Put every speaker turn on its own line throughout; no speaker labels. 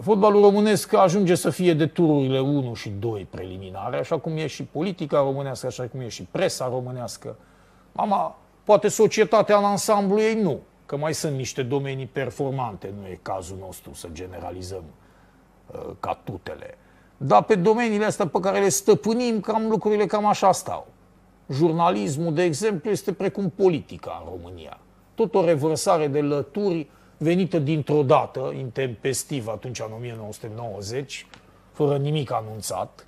Fotbalul românesc ajunge să fie de tururile 1 și 2 preliminare, așa cum e și politica românească, așa cum e și presa românească. Mama, poate societatea în ansamblu ei nu, că mai sunt niște domenii performante, nu e cazul nostru să generalizăm uh, ca tutele. Dar pe domeniile astea pe care le stăpânim, cam lucrurile cam așa stau. Jurnalismul, de exemplu, este precum politica în România. Tot o revărsare de lături venită dintr-o dată, intempestiv atunci în 1990, fără nimic anunțat,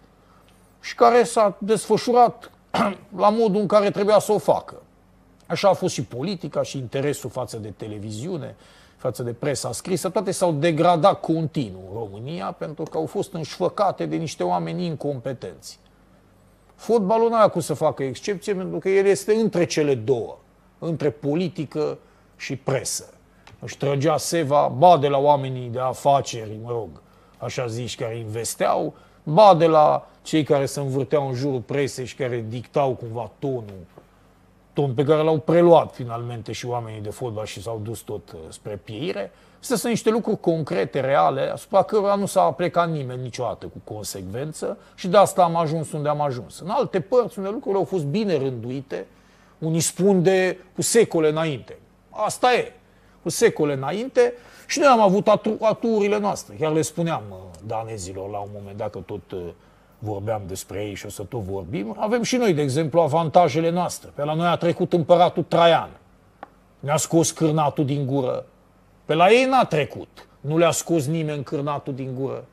și care s-a desfășurat la modul în care trebuia să o facă. Așa a fost și politica și interesul față de televiziune, față de presa scrisă, toate s-au degradat continuu în România pentru că au fost înșfăcate de niște oameni incompetenți. Fotbalul nu a cum să facă excepție pentru că el este între cele două, între politică și presă își trăgea seva, ba de la oamenii de afaceri, mă rog, așa zici, care investeau, ba de la cei care se învârteau în jurul presei și care dictau cumva tonul, ton pe care l-au preluat finalmente și oamenii de fotbal și s-au dus tot uh, spre pieire. Să sunt niște lucruri concrete, reale, asupra cărora nu s-a plecat nimeni niciodată cu consecvență și de asta am ajuns unde am ajuns. În alte părți, unde lucrurile au fost bine rânduite, unii spun de cu secole înainte. Asta e cu secole înainte și noi am avut atu- aturile noastre. Chiar le spuneam uh, danezilor la un moment dat că tot uh, vorbeam despre ei și o să tot vorbim. Avem și noi, de exemplu, avantajele noastre. Pe la noi a trecut împăratul Traian. Ne-a scos cârnatul din gură. Pe la ei n-a trecut. Nu le-a scos nimeni cârnatul din gură.